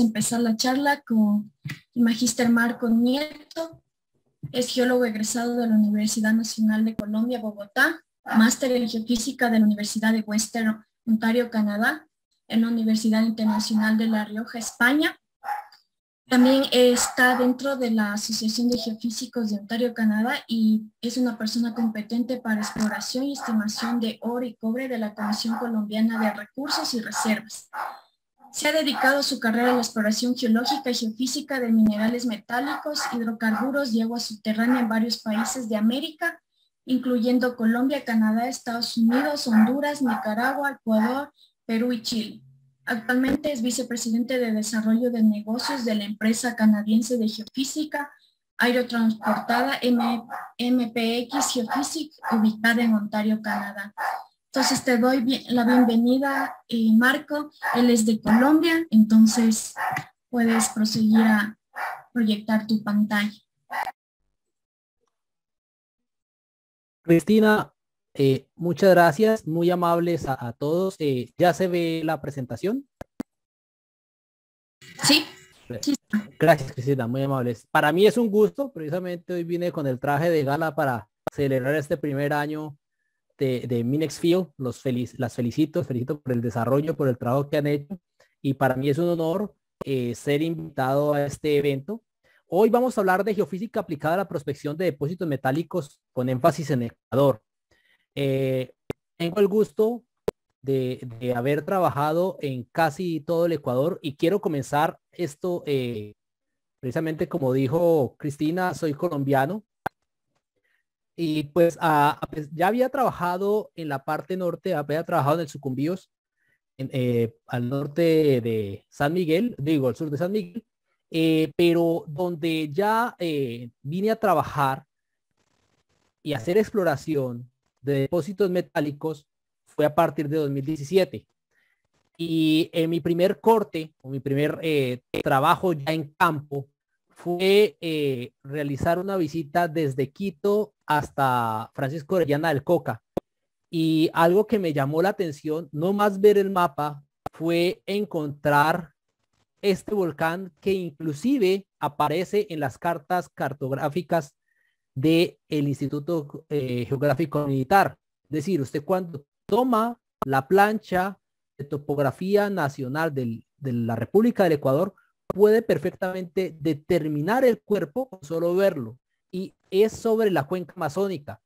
empezar la charla con el magíster Marco Nieto. Es geólogo egresado de la Universidad Nacional de Colombia, Bogotá, máster en geofísica de la Universidad de Western Ontario, Canadá, en la Universidad Internacional de La Rioja, España. También está dentro de la Asociación de Geofísicos de Ontario, Canadá, y es una persona competente para exploración y estimación de oro y cobre de la Comisión Colombiana de Recursos y Reservas. Se ha dedicado su carrera a la exploración geológica y geofísica de minerales metálicos, hidrocarburos y agua subterránea en varios países de América, incluyendo Colombia, Canadá, Estados Unidos, Honduras, Nicaragua, Ecuador, Perú y Chile. Actualmente es vicepresidente de Desarrollo de Negocios de la empresa canadiense de geofísica aerotransportada MPX Geophysics, ubicada en Ontario, Canadá. Entonces te doy la bienvenida, eh, Marco. Él es de Colombia, entonces puedes proseguir a proyectar tu pantalla. Cristina, eh, muchas gracias, muy amables a, todos. Eh, ¿Ya se ve la presentación? Sí. Gracias, Cristina, muy amables. Para mí es un gusto, precisamente hoy vine con el traje de gala para celebrar este primer año de, de Minex Field. Los las felicito, felicito por el desarrollo, por el trabajo que han hecho. Y para mí es un honor eh, ser invitado a este evento. Hoy vamos a hablar de geofísica aplicada a la prospección de depósitos metálicos con énfasis en Ecuador. Eh, tengo el gusto de, haber trabajado en casi todo el Ecuador y quiero comenzar esto eh, precisamente como dijo Cristina, soy colombiano, y pues, ya había trabajado en la parte norte, había trabajado en el Sucumbíos, eh, al norte de San Miguel, digo, al sur de San Miguel, eh, pero donde ya eh, vine a trabajar y hacer exploración de depósitos metálicos fue a partir de 2017. Y en mi primer corte, o mi primer trabajo ya en campo, fue eh, realizar una visita desde Quito hasta Francisco Orellana del Coca. Y algo que me llamó la atención, no más ver el mapa, fue encontrar este volcán que inclusive aparece en las cartas cartográficas del Instituto eh, Geográfico Militar. Es decir, usted cuando toma la plancha de topografía nacional de la República del Ecuador, puede perfectamente determinar el cuerpo solo verlo. Y es sobre la cuenca amazónica.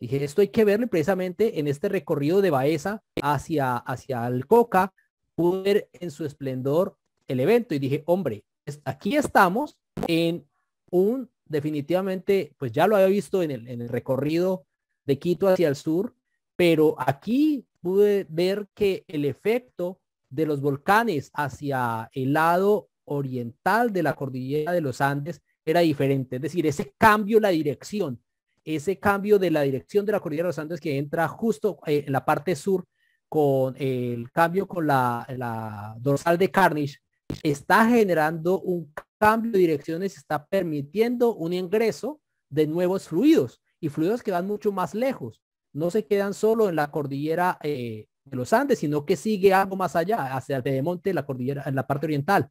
Dije, esto hay que verlo precisamente en este recorrido de Baeza hacia, hacia coca pude ver en su esplendor el evento y dije, hombre, aquí estamos en un definitivamente, pues ya lo había visto en el, en el recorrido de Quito hacia el sur, pero aquí pude ver que el efecto de los volcanes hacia el lado oriental de la cordillera de los Andes era diferente. Es decir, ese cambio, la dirección, ese cambio de la dirección de la cordillera de los Andes que entra justo eh, en la parte sur con el cambio con la, dorsal de Carnage, está generando un cambio de direcciones, está permitiendo un ingreso de nuevos fluidos y fluidos que van mucho más lejos. No se quedan solo en la cordillera eh, de los Andes, sino que sigue algo más allá, hacia el Pedemonte, la cordillera, en la parte oriental.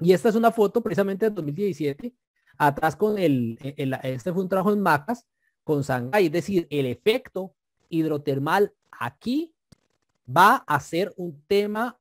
Y esta es una foto precisamente de 2017, atrás con e, el, este fue un trabajo en Macas con Sangay, es decir, el efecto hidrotermal aquí va a ser un tema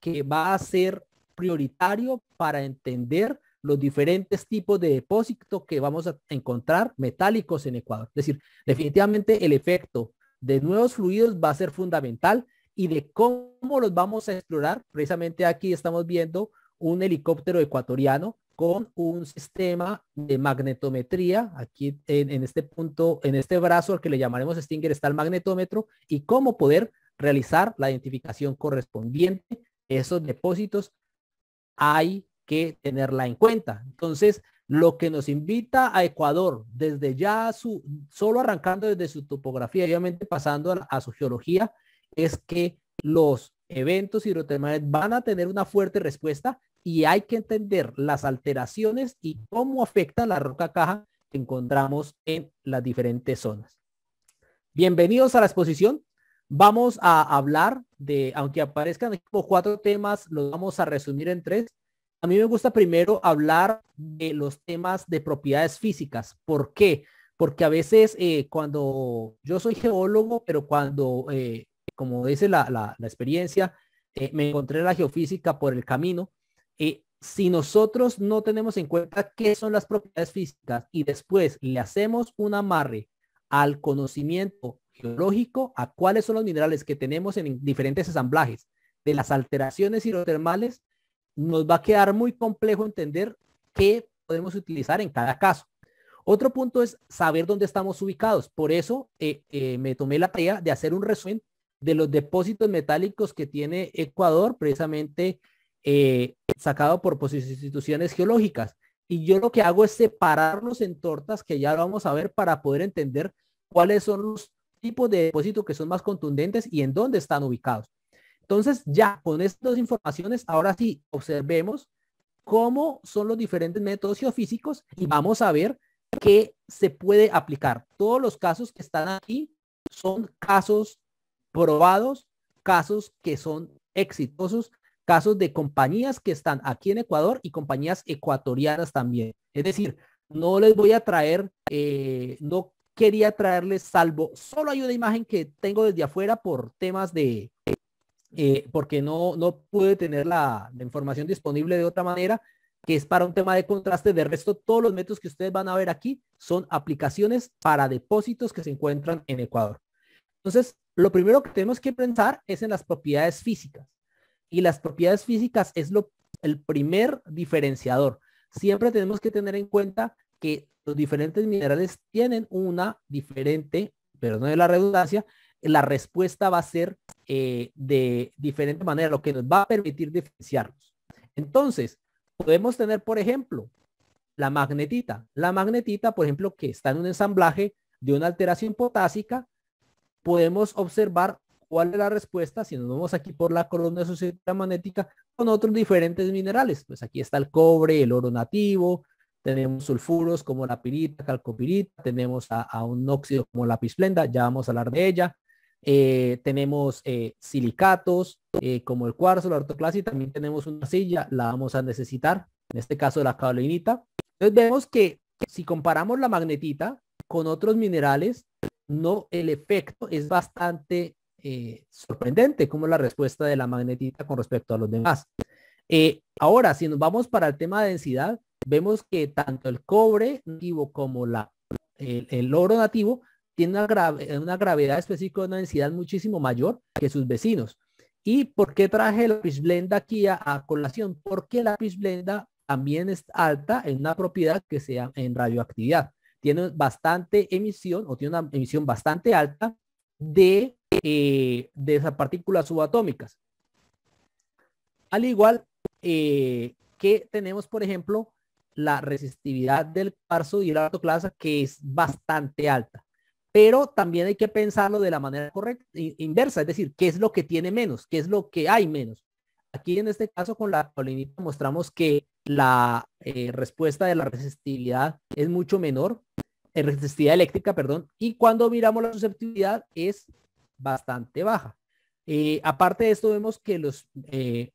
que va a ser prioritario para entender los diferentes tipos de depósito que vamos a encontrar metálicos en Ecuador. Es decir, definitivamente el efecto de nuevos fluidos va a ser fundamental y de cómo los vamos a explorar. Precisamente aquí estamos viendo un helicóptero ecuatoriano con un sistema de magnetometría. Aquí en, este punto, en este brazo al que le llamaremos Stinger está el magnetómetro y cómo poder realizar la identificación correspondiente esos depósitos. Hay que tenerla en cuenta. Entonces, lo que nos invita a Ecuador desde ya su, solo arrancando desde su topografía, obviamente pasando a, a su geología, es que los eventos hidrotermales van a tener una fuerte respuesta y hay que entender las alteraciones y cómo afecta la roca caja que encontramos en las diferentes zonas. Bienvenidos a la exposición. Vamos a hablar de, aunque aparezcan como cuatro temas, los vamos a resumir en tres. A mí me gusta primero hablar de los temas de propiedades físicas. ¿Por qué? Porque a veces eh, cuando yo soy geólogo, pero cuando, eh, como dice la, experiencia, eh, me encontré la geofísica por el camino, eh, si nosotros no tenemos en cuenta qué son las propiedades físicas y después le hacemos un amarre al conocimiento geológico, a cuáles son los minerales que tenemos en diferentes ensamblajes de las alteraciones hidrotermales, nos va a quedar muy complejo entender qué podemos utilizar en cada caso. Otro punto es saber dónde estamos ubicados. Por eso eh, eh, me tomé la tarea de hacer un resumen de los depósitos metálicos que tiene Ecuador, precisamente eh, sacado por pues, instituciones geológicas. Y yo lo que hago es separarlos en tortas que ya lo vamos a ver para poder entender cuáles son los tipos de depósitos que son más contundentes y en dónde están ubicados. Entonces, ya con estas informaciones, ahora sí observemos cómo son los diferentes métodos geofísicos y vamos a ver qué se puede aplicar. Todos los casos que están aquí son casos probados, casos que son exitosos, casos de compañías que están aquí en Ecuador y compañías ecuatorianas también. Es decir, no les voy a traer, eh, no quería traerles salvo, solo hay una imagen que tengo desde afuera por temas de, eh, porque no, no pude tener la, información disponible de otra manera, que es para un tema de contraste. De resto, todos los métodos que ustedes van a ver aquí son aplicaciones para depósitos que se encuentran en Ecuador. Entonces, lo primero que tenemos que pensar es en las propiedades físicas. Y las propiedades físicas es lo, el primer diferenciador. Siempre tenemos que tener en cuenta que los diferentes minerales tienen una diferente, pero no de la redundancia, la respuesta va a ser eh, de diferente manera, lo que nos va a permitir diferenciarnos. Entonces, podemos tener, por ejemplo, la magnetita. La magnetita, por ejemplo, que está en un ensamblaje de una alteración potásica, podemos observar cuál es la respuesta si nos vamos aquí por la columna de sociedad magnética con otros diferentes minerales. Pues aquí está el cobre, el oro nativo, tenemos sulfuros como la pirita, calcopirita, tenemos a, un óxido como la pisplenda, ya vamos a hablar de ella. Eh, tenemos eh, silicatos eh, como el cuarzo, la ortoclasia, y también tenemos una silla, la vamos a necesitar, en este caso la caolinita. Entonces vemos que si comparamos la magnetita con otros minerales, no, el efecto es bastante eh, sorprendente como la respuesta de la magnetita con respecto a los demás. Eh, ahora, si nos vamos para el tema de densidad, vemos que tanto el cobre nativo como la, el, oro nativo tiene una, una gravedad específica, una densidad muchísimo mayor que sus vecinos. ¿Y por qué traje la blenda aquí a, colación? Porque la blenda también es alta en una propiedad que sea en radioactividad. Tiene bastante emisión o tiene una emisión bastante alta de eh, de esas partículas subatómicas. Al igual eh, que tenemos, por ejemplo, la resistividad del parso y la autoclasa, que es bastante alta. Pero también hay que pensarlo de la manera correcta, inversa, es decir, qué es lo que tiene menos, qué es lo que hay menos. Aquí en este caso con la polinita mostramos que la eh, respuesta de la resistividad es mucho menor, en resistividad eléctrica, perdón, y cuando miramos la susceptibilidad es bastante baja. Eh, aparte de esto, vemos que los, eh,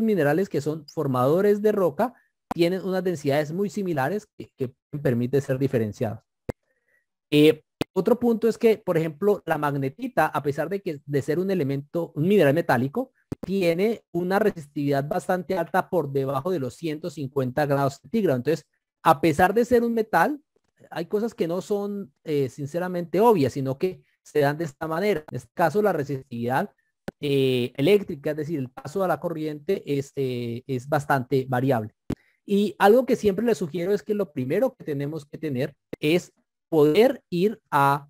minerales que son formadores de roca tienen unas densidades muy similares que, permiten permite ser diferenciados. Eh, otro punto es que, por ejemplo, la magnetita, a pesar de que de ser un elemento, un mineral metálico, tiene una resistividad bastante alta por debajo de los 150 grados centígrados. Entonces, a pesar de ser un metal, hay cosas que no son sinceramente obvias, sino que se dan de esta manera. En este caso, la resistividad eh, eléctrica, es decir, el paso a la corriente es, eh, es bastante variable. Y algo que siempre les sugiero es que lo primero que tenemos que tener es poder ir a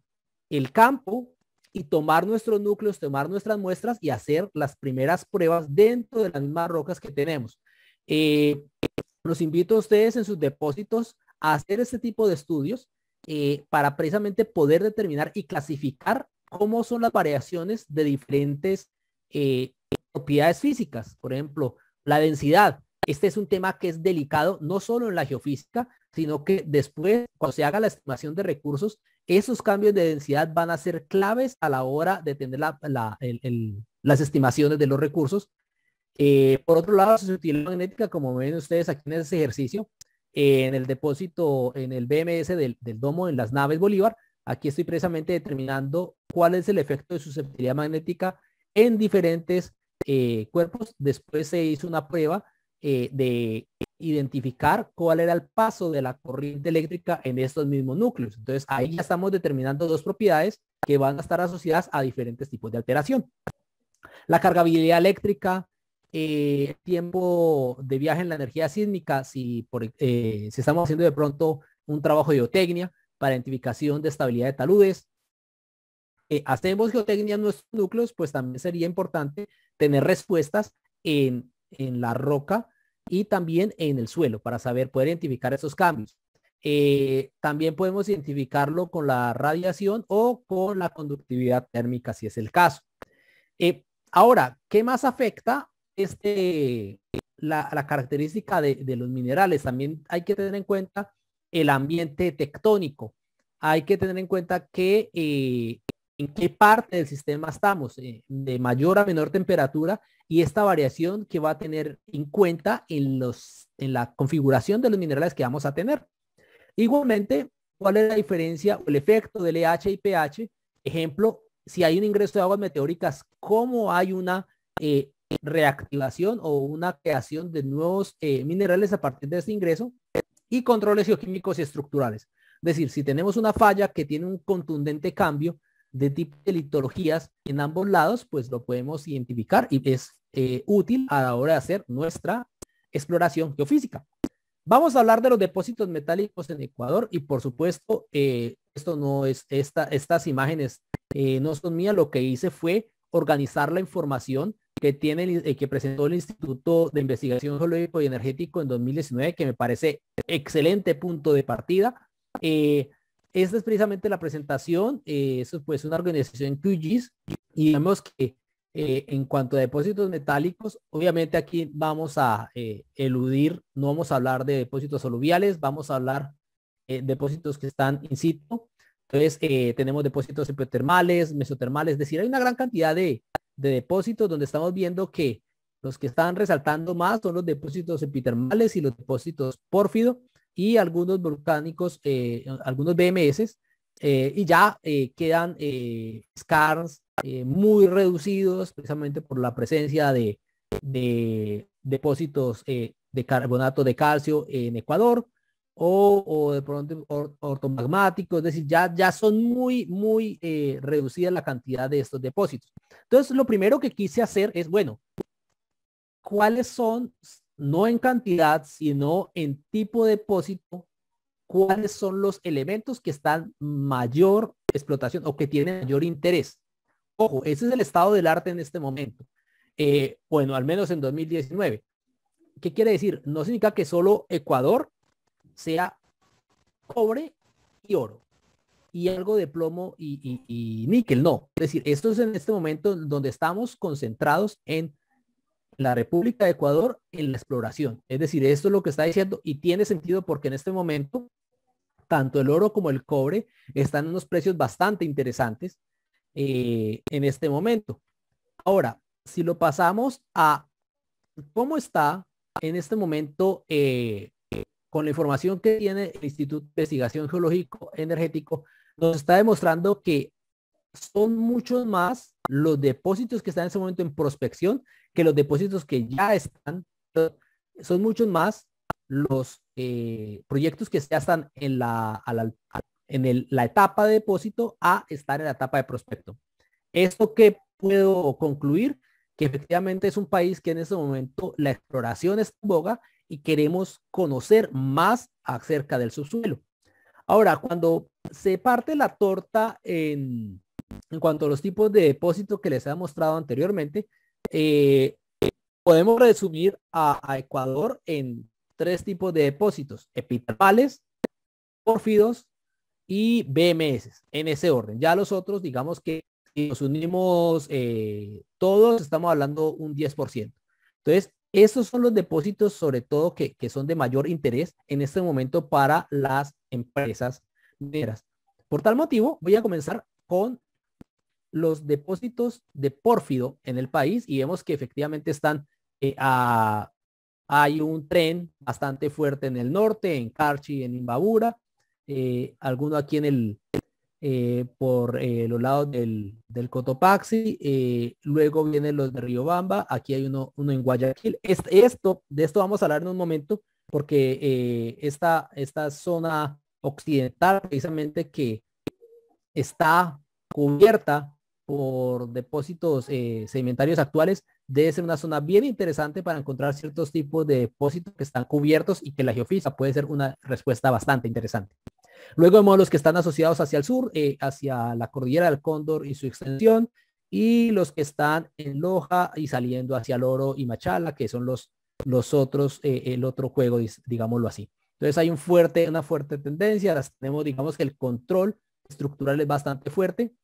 el campo y tomar nuestros núcleos, tomar nuestras muestras y hacer las primeras pruebas dentro de las mismas rocas que tenemos. Eh, los invito a ustedes en sus depósitos a hacer este tipo de estudios eh, para precisamente poder determinar y clasificar cómo son las variaciones de diferentes eh, propiedades físicas. Por ejemplo, la densidad. Este es un tema que es delicado no solo en la geofísica, sino que después, cuando se haga la estimación de recursos, esos cambios de densidad van a ser claves a la hora de tener las estimaciones de los recursos. Eh, por otro lado, la magnética, como ven ustedes aquí en ese ejercicio, en el depósito, en el BMS del, domo, en las naves Bolívar. Aquí estoy precisamente determinando cuál es el efecto de susceptibilidad magnética en diferentes eh, cuerpos. Después se hizo una prueba eh, de identificar cuál era el paso de la corriente eléctrica en estos mismos núcleos. Entonces ahí ya estamos determinando dos propiedades que van a estar asociadas a diferentes tipos de alteración. La cargabilidad eléctrica, eh, tiempo de viaje en la energía sísmica si, eh, si estamos haciendo de pronto un trabajo de geotecnia para identificación de estabilidad de taludes. Eh, hacemos geotecnia en nuestros núcleos, pues también sería importante tener respuestas en, la roca y también en el suelo para saber poder identificar esos cambios. Eh, también podemos identificarlo con la radiación o con la conductividad térmica, si es el caso. ahora, ¿qué más afecta este, la, característica de, los minerales. También hay que tener en cuenta el ambiente tectónico. Hay que tener en cuenta que eh, en qué parte del sistema estamos, eh, de mayor a menor temperatura, y esta variación que va a tener en cuenta en, los, en la configuración de los minerales que vamos a tener. Igualmente, ¿cuál es la diferencia o el efecto del EH y pH? Ejemplo, si hay un ingreso de aguas meteóricas, ¿cómo hay una eh, reactivación o una creación de nuevos eh, minerales a partir de este ingreso y controles geoquímicos y estructurales. Es decir, si tenemos una falla que tiene un contundente cambio de tipo de litologías en ambos lados, pues lo podemos identificar y es eh, útil a la hora de hacer nuestra exploración geofísica. Vamos a hablar de los depósitos metálicos en Ecuador y por supuesto, eh, esto no es, estas imágenes no son mías, lo que hice fue organizar la información que tiene el eh, que presentó el Instituto de Investigación Geológico y Energético en 2019, que me parece excelente punto de partida. Eh, esta es precisamente la presentación, eh, eso es pues, una organización QGIS y vemos que en cuanto a depósitos metálicos, obviamente aquí vamos a eludir, no vamos a hablar de depósitos aluviales, vamos a hablar de depósitos que están in situ. Entonces tenemos depósitos hipotermales mesotermales, es decir, hay una gran cantidad de, de depósitos donde estamos viendo que los que están resaltando más son los depósitos epitermales y los depósitos pórfido y algunos volcánicos, eh, algunos BMS, eh, y ya eh, quedan scars muy reducidos precisamente por la presencia de depósitos de carbonato de calcio en Ecuador o, de pronto ortomagmático, es decir, ya, ya son muy, muy eh, reducidas la cantidad de estos depósitos. Entonces, lo primero que quise hacer es, bueno, ¿cuáles son, no en cantidad, sino en tipo depósito, cuáles son los elementos que están mayor explotación o que tienen mayor interés? Ojo, ese es el estado del arte en este momento. Eh, bueno, al menos en 2019. ¿Qué quiere decir? No significa que solo Ecuador sea cobre y oro y algo de plomo y, níquel. No, es decir, esto es en este momento donde estamos concentrados en la República de Ecuador en la exploración. Es decir, esto es lo que está diciendo y tiene sentido porque en este momento tanto el oro como el cobre están en unos precios bastante interesantes eh, en este momento. Ahora, si lo pasamos a cómo está en este momento eh, con la información que tiene el Instituto de Investigación Geológico Energético, nos está demostrando que son muchos más los depósitos que están en ese momento en prospección que los depósitos que ya están. Son muchos más los eh, proyectos que ya están en, la, la etapa de depósito a estar en la etapa de prospecto. Esto que puedo concluir, que efectivamente es un país que en ese momento la exploración es boga y queremos conocer más acerca del subsuelo. Ahora, cuando se parte la torta en, cuanto a los tipos de depósito que les he mostrado anteriormente, eh, podemos resumir a, Ecuador en tres tipos de depósitos, epitermales, porfidos y BMS, en ese orden. Ya los otros, digamos que si nos unimos eh, todos, estamos hablando un 10%. Entonces, esos son los depósitos, sobre todo, que, son de mayor interés en este momento para las empresas mineras. Por tal motivo, voy a comenzar con los depósitos de pórfido en el país y vemos que efectivamente están eh, hay un tren bastante fuerte en el norte, en Carchi, en Imbabura, eh, alguno aquí en el eh, por eh, los lados del, del Cotopaxi, eh, luego vienen los de Riobamba, aquí hay uno, uno en Guayaquil. esto, de esto vamos a hablar en un momento, porque esta, esta zona occidental precisamente que está cubierta por depósitos sedimentarios actuales, debe ser una zona bien interesante para encontrar ciertos tipos de depósitos que están cubiertos y que la geofísica puede ser una respuesta bastante interesante. Luego vemos los que están asociados hacia el sur, eh, hacia la cordillera del Cóndor y su extensión, y los que están en Loja y saliendo hacia oro y Machala, que son los, los otros, eh, el otro juego, digámoslo así. Entonces hay fuerte, una fuerte tendencia, tenemos digamos que el control estructural es bastante fuerte.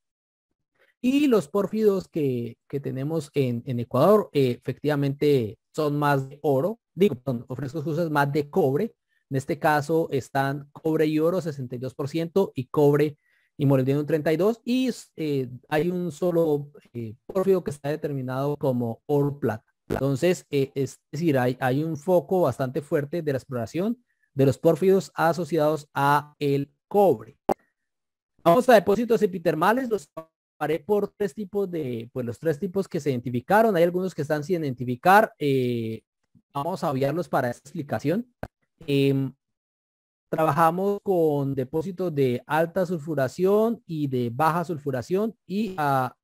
Y los pórfidos que, tenemos en, Ecuador eh, efectivamente son más de oro, digo, ofrezco más de cobre, en este caso están cobre y oro 62% y cobre y molibdeno un 32% y eh, hay un solo eh, que está determinado como oro plata. Entonces, eh, es decir, hay, hay, un foco bastante fuerte de la exploración de los pórfidos asociados a el cobre. Vamos a depósitos epitermales, los paré por tres tipos de, pues los tres tipos que se identificaron, hay algunos que están sin identificar, eh, vamos a obviarlos para esta explicación. Em, trabajamos con depósitos de alta sulfuración y de baja sulfuración y ah,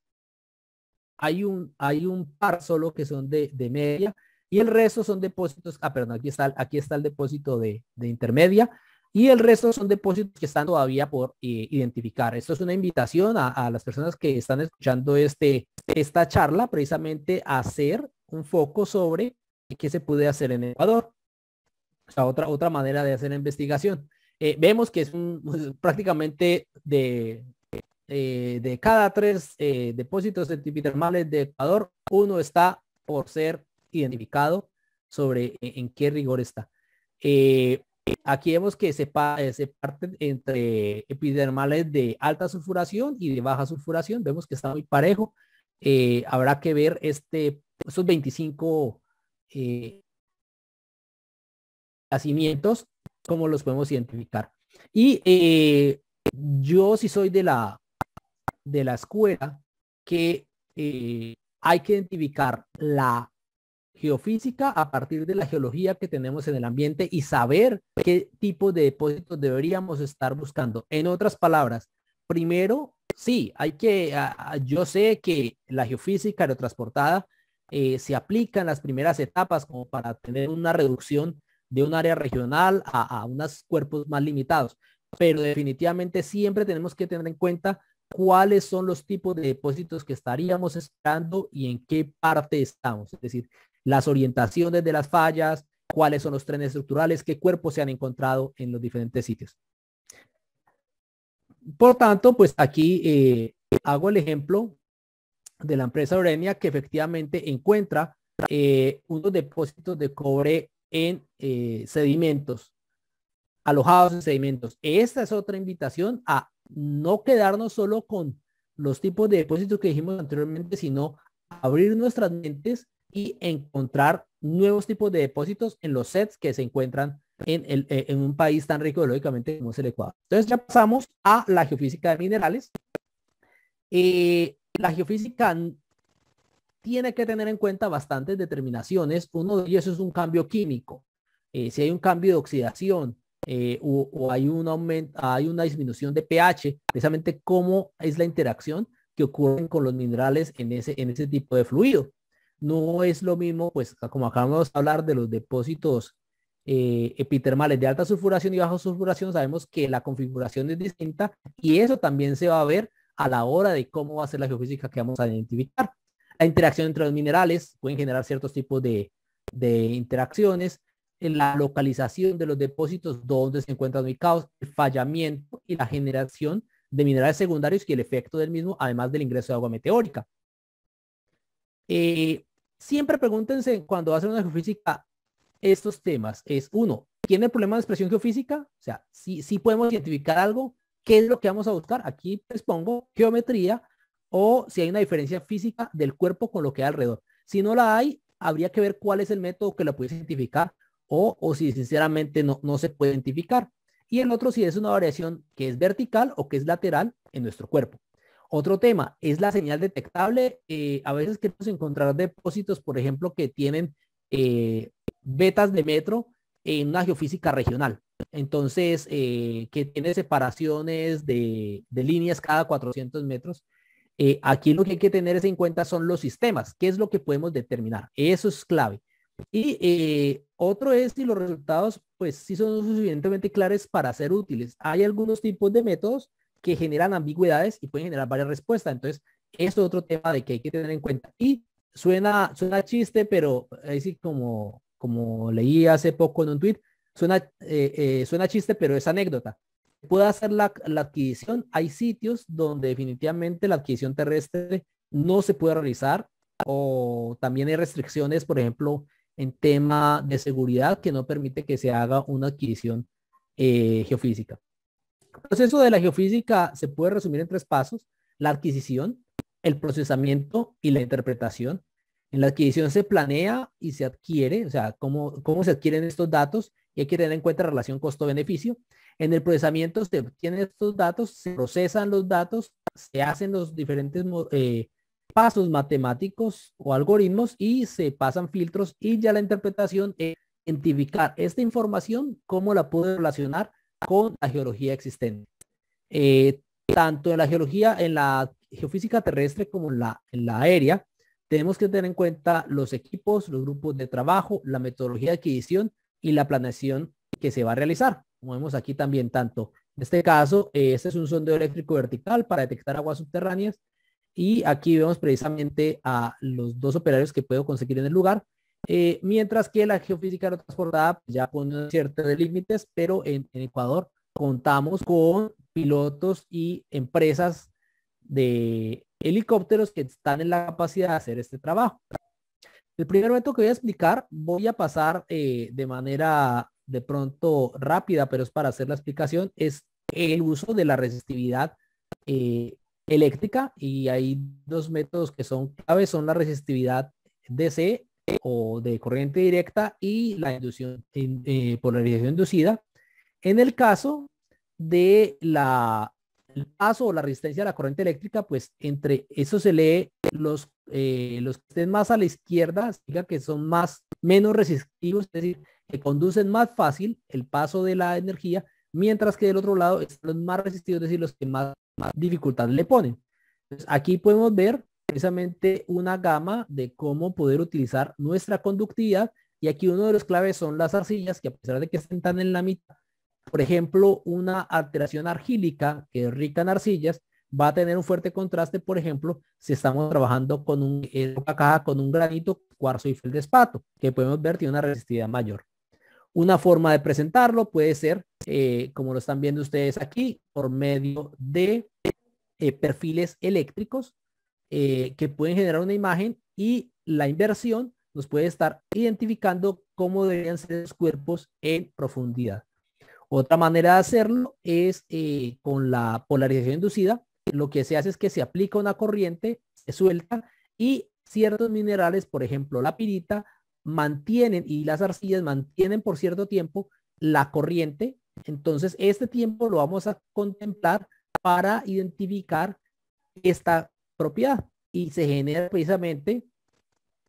hay, un, hay un par solo que son de, media y el resto son depósitos, ah, perdón, aquí está, aquí está el depósito de, intermedia y el resto son depósitos que están todavía por eh, identificar. Esto es una invitación a, las personas que están escuchando este, esta charla precisamente a hacer un foco sobre qué se puede hacer en Ecuador otra, otra manera de hacer la investigación. Eh, vemos que es pues, prácticamente de, eh, de cada tres eh, depósitos epidermales de Ecuador, uno está por ser identificado sobre en, qué rigor está. aquí vemos que se, se parten entre epidermales de alta sulfuración y de baja sulfuración. Vemos que está muy parejo. habrá que ver este, estos 25 nacimientos, cómo los podemos identificar. Y eh, yo sí soy de la, de la escuela que eh, hay que identificar la geofísica a partir de la geología que tenemos en el ambiente y saber qué tipo de depósitos deberíamos estar buscando. En otras palabras, primero, sí, hay que, yo sé que la geofísica aerotransportada eh, se aplica en las primeras etapas como para tener una reducción de un área regional a, a unos cuerpos más limitados. Pero definitivamente siempre tenemos que tener en cuenta cuáles son los tipos de depósitos que estaríamos esperando y en qué parte estamos. Es decir, las orientaciones de las fallas, cuáles son los trenes estructurales, qué cuerpos se han encontrado en los diferentes sitios. Por tanto, pues aquí eh, hago el ejemplo de la empresa Orenia que efectivamente encuentra eh, unos depósitos de cobre en eh, sedimentos, alojados en sedimentos. Esta es otra invitación a no quedarnos solo con los tipos de depósitos que dijimos anteriormente, sino abrir nuestras mentes y encontrar nuevos tipos de depósitos en los sets que se encuentran en, el, eh, en un país tan rico lógicamente, como es el Ecuador. Entonces ya pasamos a la geofísica de minerales. Eh, la geofísica tiene que tener en cuenta bastantes determinaciones. Uno de ellos es un cambio químico. Eh, si hay un cambio de oxidación eh, o, hay, un hay una disminución de pH, precisamente cómo es la interacción que ocurre con los minerales en ese, en ese tipo de fluido. No es lo mismo, pues como acabamos de hablar de los depósitos eh, epitermales de alta sulfuración y baja sulfuración, sabemos que la configuración es distinta y eso también se va a ver a la hora de cómo va a ser la geofísica que vamos a identificar la interacción entre los minerales, pueden generar ciertos tipos de, interacciones, en la localización de los depósitos donde se encuentran ubicados, el fallamiento y la generación de minerales secundarios y el efecto del mismo, además del ingreso de agua meteórica. Eh, siempre pregúntense cuando hacen una geofísica estos temas. Es uno, ¿tiene problema de expresión geofísica? O sea, si, si podemos identificar algo, ¿qué es lo que vamos a buscar? Aquí les pongo geometría o si hay una diferencia física del cuerpo con lo que hay alrededor. Si no la hay, habría que ver cuál es el método que la puede identificar o, si sinceramente no, se puede identificar. Y el otro si es una variación que es vertical o que es lateral en nuestro cuerpo. Otro tema es la señal detectable. Eh, a veces queremos encontrar depósitos, por ejemplo, que tienen betas eh, vetas de metro en una geofísica regional. Entonces, eh, que tiene separaciones de líneas cada 400 metros. Eh, aquí lo que hay que tener en cuenta son los sistemas, qué es lo que podemos determinar. Eso es clave. Y eh, otro es si los resultados, pues sí son suficientemente claros para ser útiles. Hay algunos tipos de métodos que generan ambigüedades y pueden generar varias respuestas. Entonces, eso es otro tema de que hay que tener en cuenta. Y suena, suena chiste, pero así como, como leí hace poco en un tweet, suena, eh, suena chiste, pero es anécdota puede hacer la, adquisición, hay sitios donde definitivamente la adquisición terrestre no se puede realizar o también hay restricciones, por ejemplo, en tema de seguridad que no permite que se haga una adquisición eh, geofísica. El proceso de la geofísica se puede resumir en tres pasos, la adquisición, el procesamiento y la interpretación. En la adquisición se planea y se adquiere, o sea, cómo, cómo se adquieren estos datos y hay que tener en cuenta la relación costo-beneficio. En el procesamiento se obtienen estos datos, se procesan los datos, se hacen los diferentes eh, pasos matemáticos o algoritmos y se pasan filtros y ya la interpretación es identificar esta información, cómo la puede relacionar con la geología existente. Eh, tanto en la geología, en la geofísica terrestre como la, en la aérea, tenemos que tener en cuenta los equipos, los grupos de trabajo, la metodología de adquisición, y la planeación que se va a realizar. Como vemos aquí también tanto. En este caso, eh, este es un sondeo eléctrico vertical para detectar aguas subterráneas y aquí vemos precisamente a los dos operarios que puedo conseguir en el lugar. Eh, mientras que la geofísica no transportada ya pone ciertos límites, pero en, Ecuador contamos con pilotos y empresas de helicópteros que están en la capacidad de hacer este trabajo. El primer método que voy a explicar, voy a pasar eh, de manera de pronto rápida, pero es para hacer la explicación, es el uso de la resistividad eh, eléctrica y hay dos métodos que son claves, son la resistividad DC o de corriente directa y la inducción, eh, polarización inducida. En el caso de la el paso o la resistencia a la corriente eléctrica, pues entre eso se lee los, eh, los que estén más a la izquierda, significa que son más, menos resistivos, es decir, que conducen más fácil el paso de la energía, mientras que del otro lado están los más resistivos, es decir, los que más, dificultad le ponen. aquí podemos ver precisamente una gama de cómo poder utilizar nuestra conductividad y aquí uno de los claves son las arcillas, que a pesar de que están tan en la mitad, por ejemplo, una alteración argílica que es rica en arcillas va a tener un fuerte contraste, por ejemplo, si estamos trabajando con un, una eh, caja con un granito, cuarzo y feldespato, que podemos ver tiene una resistividad mayor. Una forma de presentarlo puede ser, eh, como lo están viendo ustedes aquí, por medio de eh, perfiles eléctricos que pueden generar una imagen y la inversión nos puede estar identificando cómo deberían ser los cuerpos en profundidad. Otra manera de hacerlo es eh, con la polarización inducida. Lo que se hace es que se aplica una corriente, se suelta y ciertos minerales, por ejemplo la pirita, mantienen y las arcillas mantienen por cierto tiempo la corriente. Entonces, este tiempo lo vamos a contemplar para identificar esta propiedad y se genera precisamente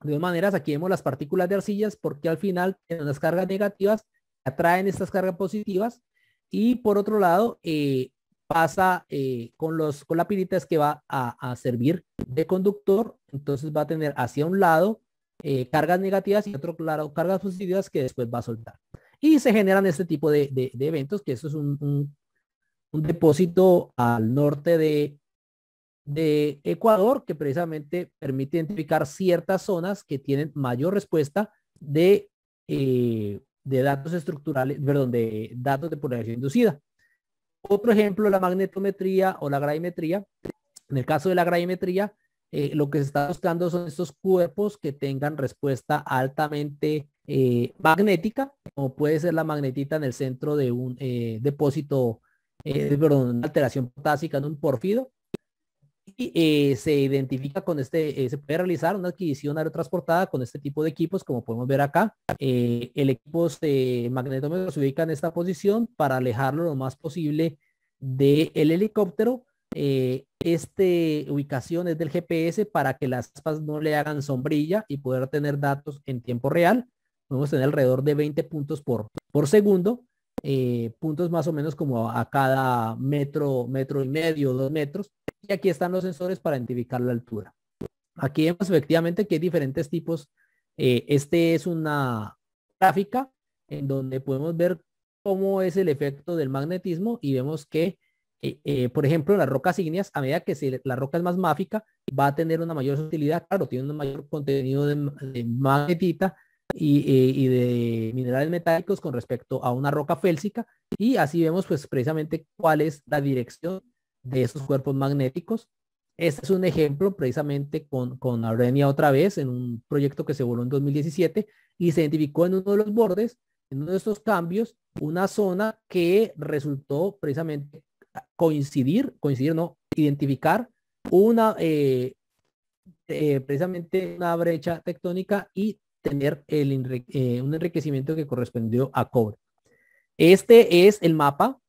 de dos maneras. Aquí vemos las partículas de arcillas porque al final tienen las cargas negativas atraen estas cargas positivas y por otro lado eh, pasa eh, con, los, con la pirita es que va a, servir de conductor, entonces va a tener hacia un lado eh, cargas negativas y otro lado cargas positivas que después va a soltar. Y se generan este tipo de, eventos, que eso es un, un, depósito al norte de, de Ecuador que precisamente permite identificar ciertas zonas que tienen mayor respuesta de de datos estructurales, perdón, de datos de polarización inducida. Otro ejemplo, la magnetometría o la gravimetría. En el caso de la gravimetría, eh, lo que se está buscando son estos cuerpos que tengan respuesta altamente eh, magnética, como puede ser la magnetita en el centro de un eh, depósito, perdón, una alteración potásica en un porfido, y eh, se identifica con este, eh, se puede realizar una adquisición aerotransportada con este tipo de equipos, como podemos ver acá. Eh, el equipo de magnetómetro se ubica en esta posición para alejarlo lo más posible del helicóptero. este ubicación es del GPS para que las aspas no le hagan sombrilla y poder tener datos en tiempo real. Podemos tener alrededor de 20 puntos por segundo. puntos más o menos como a cada metro, metro y medio, dos metros y aquí están los sensores para identificar la altura. Aquí vemos efectivamente que hay diferentes tipos. Eh, este es una gráfica en donde podemos ver cómo es el efecto del magnetismo y vemos que, eh, eh, por ejemplo, las rocas ígneas, a medida que la roca es más máfica, va a tener una mayor sutilidad, claro, tiene un mayor contenido de, magnetita y, y, de minerales metálicos con respecto a una roca félsica y así vemos pues precisamente cuál es la dirección de esos cuerpos magnéticos. Este es un ejemplo precisamente con, con otra vez, en un proyecto que se voló en 2017 y se identificó en uno de los bordes, en uno de estos cambios, una zona que resultó precisamente coincidir, coincidir no, identificar una, eh, eh, precisamente una brecha tectónica y tener el eh, un enriquecimiento que correspondió a cobre. Este es el mapa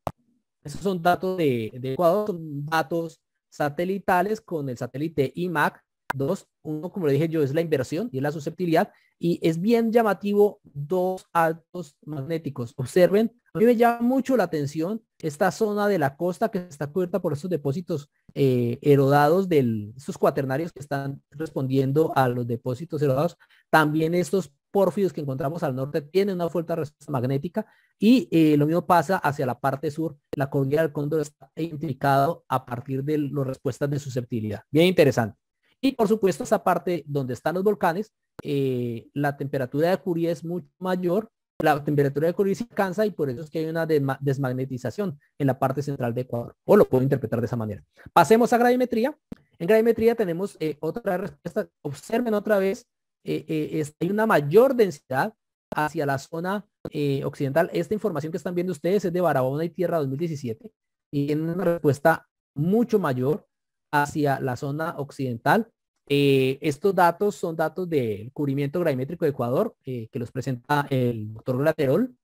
esos son datos de, Ecuador, son datos satelitales con el satélite IMAC 2. Uno, como le dije yo, es la inversión y es la susceptibilidad. Y es bien llamativo dos altos magnéticos. Observen, a mí me llama mucho la atención esta zona de la costa que está cubierta por estos depósitos eh, erodados de estos cuaternarios que están respondiendo a los depósitos erodados. También estos pórfidos que encontramos al norte tienen una fuerte respuesta magnética y eh, lo mismo pasa hacia la parte sur. La cordillera del cóndor está indicado a partir de las respuestas de susceptibilidad. Bien interesante. Y por supuesto, esa parte donde están los volcanes, eh, la temperatura de Curie es mucho mayor. La temperatura de Curie se alcanza y por eso es que hay una desmagnetización en la parte central de Ecuador. O lo puedo interpretar de esa manera. Pasemos a gravimetría. En gravimetría tenemos eh, otra respuesta. Observen otra vez eh, eh, hay una mayor densidad hacia la zona eh, occidental. Esta información que están viendo ustedes es de Barabona y Tierra 2017 y tiene una respuesta mucho mayor hacia la zona occidental. estos datos son datos del cubrimiento gravimétrico de Ecuador que los presenta el doctor lateral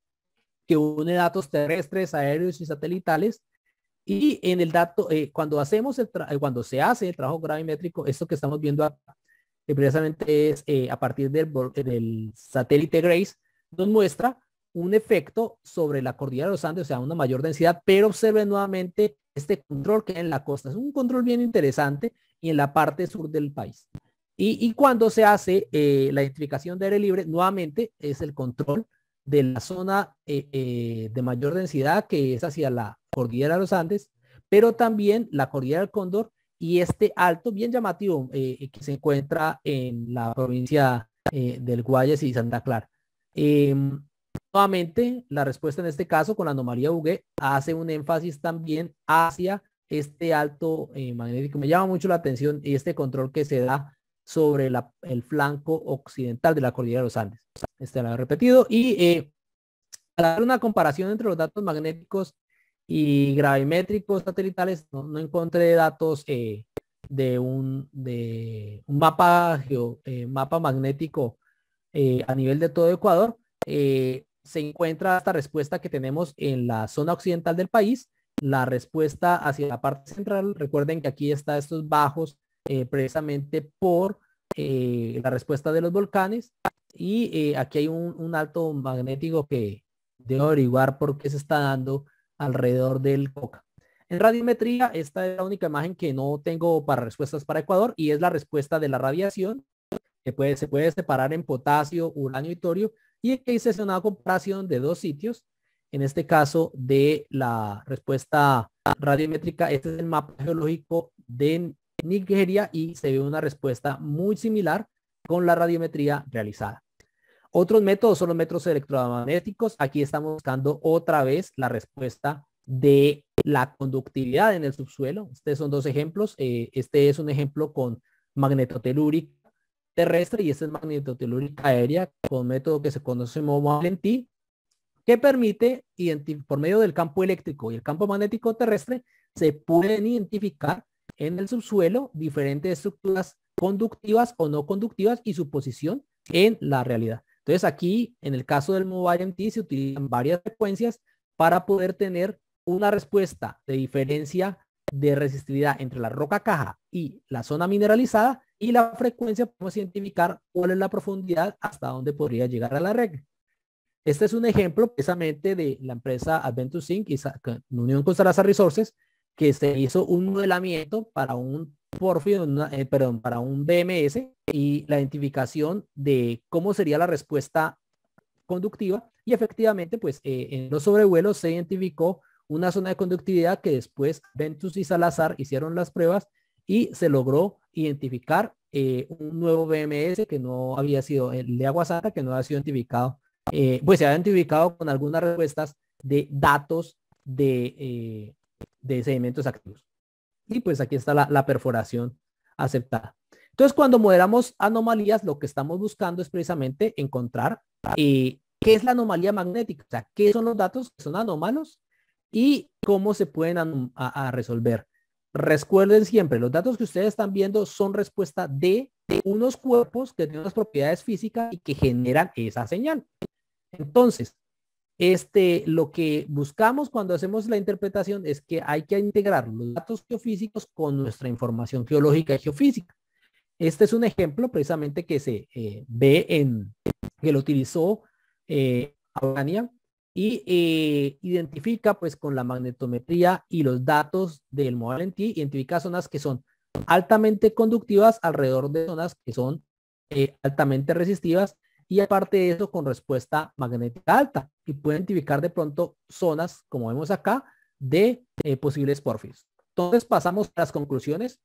que une datos terrestres, aéreos y satelitales. Y en el dato, cuando hacemos el cuando se hace el trabajo gravimétrico, esto que estamos viendo acá, que precisamente es eh, a partir del, satélite Grace, nos muestra un efecto sobre la cordillera de los Andes, o sea, una mayor densidad, pero observen nuevamente este control que en la costa. Es un control bien interesante y en la parte sur del país. Y, cuando se hace eh, la identificación de aire libre, nuevamente es el control de la zona eh, de mayor densidad que es hacia la cordillera de los Andes, pero también la cordillera del Cóndor y este alto bien llamativo eh, eh, que se encuentra en la provincia eh, del Guayas y Santa Clara. Em, nuevamente, la respuesta en este caso con la anomalía Bugue hace un énfasis también hacia este alto magnético. Me llama mucho la atención y este control que se da sobre el flanco occidental de la cordillera de los Andes. Este lo he repetido. Y para hacer una comparación entre los datos magnéticos y gravimétricos satelitales no, encontré datos eh, de, un, de un mapa geo, eh, mapa magnético eh, a nivel de todo Ecuador se encuentra esta respuesta que tenemos en la zona occidental del país la respuesta hacia la parte central recuerden que aquí está estos bajos precisamente por la respuesta de los volcanes y aquí hay un, un alto magnético que debo averiguar por qué se está dando alrededor del coca. En radiometría, esta es la única imagen que no tengo para respuestas para Ecuador y es la respuesta de la radiación, que se puede separar en potasio, uranio y torio, y que hice una comparación de dos sitios, en este caso de la respuesta radiométrica, este es el mapa geológico de Nigeria y se ve una respuesta muy similar con la radiometría realizada. Otros métodos son los métodos electromagnéticos. Aquí estamos buscando otra vez la respuesta de la conductividad en el subsuelo. Estos son dos ejemplos. Eh, este es un ejemplo con magnetotelúrica terrestre y este es magnetotelúrica aérea con método que se conoce como Valentí, que permite, por medio del campo eléctrico y el campo magnético terrestre, se pueden identificar en el subsuelo diferentes estructuras conductivas o no conductivas y su posición en la realidad. Entonces aquí, en el caso del mobile MT, se utilizan varias frecuencias para poder tener una respuesta de diferencia de resistividad entre la roca caja y la zona mineralizada y la frecuencia podemos identificar cuál es la profundidad hasta dónde podría llegar a la red. Este es un ejemplo precisamente de la empresa Adventus Inc. en unión con Resources, que se hizo un modelamiento para un porfio, eh, perdón, para un BMS y la identificación de cómo sería la respuesta conductiva. Y efectivamente, pues eh, en los sobrevuelos se identificó una zona de conductividad que después Ventus y Salazar hicieron las pruebas y se logró identificar eh, un nuevo BMS que no había sido, el de Agua que no había sido identificado. pues se ha identificado con algunas respuestas de datos de, de sedimentos activos. Y pues aquí está la, perforación aceptada. Entonces, cuando moderamos anomalías, lo que estamos buscando es precisamente encontrar eh, qué es la anomalía magnética, o sea, qué son los datos que son anómalos y cómo se pueden resolver. Recuerden siempre, los datos que ustedes están viendo son respuesta de, de, unos cuerpos que tienen unas propiedades físicas y que generan esa señal. Entonces, este, lo que buscamos cuando hacemos la interpretación es que hay que integrar los datos geofísicos con nuestra información geológica y geofísica. Este es un ejemplo precisamente que se eh, ve en, que lo utilizó eh, y eh, identifica pues con la magnetometría y los datos del modelo en ti, identifica zonas que son altamente conductivas alrededor de zonas que son eh, altamente resistivas y aparte de eso con respuesta magnética alta y pueden identificar de pronto zonas, como vemos acá, de eh, posibles porfis. Entonces pasamos a las conclusiones.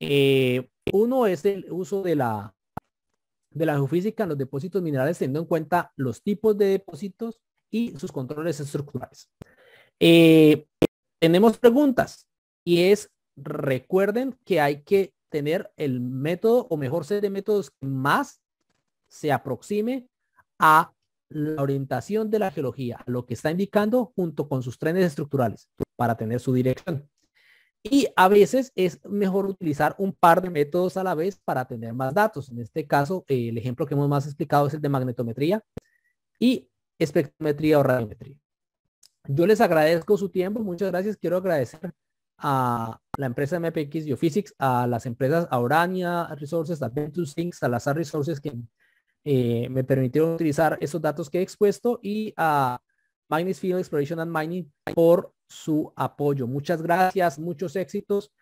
Eh, uno es el uso de la, de la geofísica en los depósitos minerales teniendo en cuenta los tipos de depósitos y sus controles estructurales. Eh, tenemos preguntas y es, recuerden que hay que tener el método o mejor ser de métodos que más se aproxime a la orientación de la geología, lo que está indicando junto con sus trenes estructurales para tener su dirección. Y a veces es mejor utilizar un par de métodos a la vez para tener más datos. En este caso, eh, el ejemplo que hemos más explicado es el de magnetometría y espectrometría o radiometría. Yo les agradezco su tiempo. Muchas gracias. Quiero agradecer a la empresa MPX Geophysics, a las empresas Aurania Resources, Ventus Things, Lazar Resources, que eh, me permitió utilizar esos datos que he expuesto y a Magnus Field Exploration and Mining por su apoyo. Muchas gracias, muchos éxitos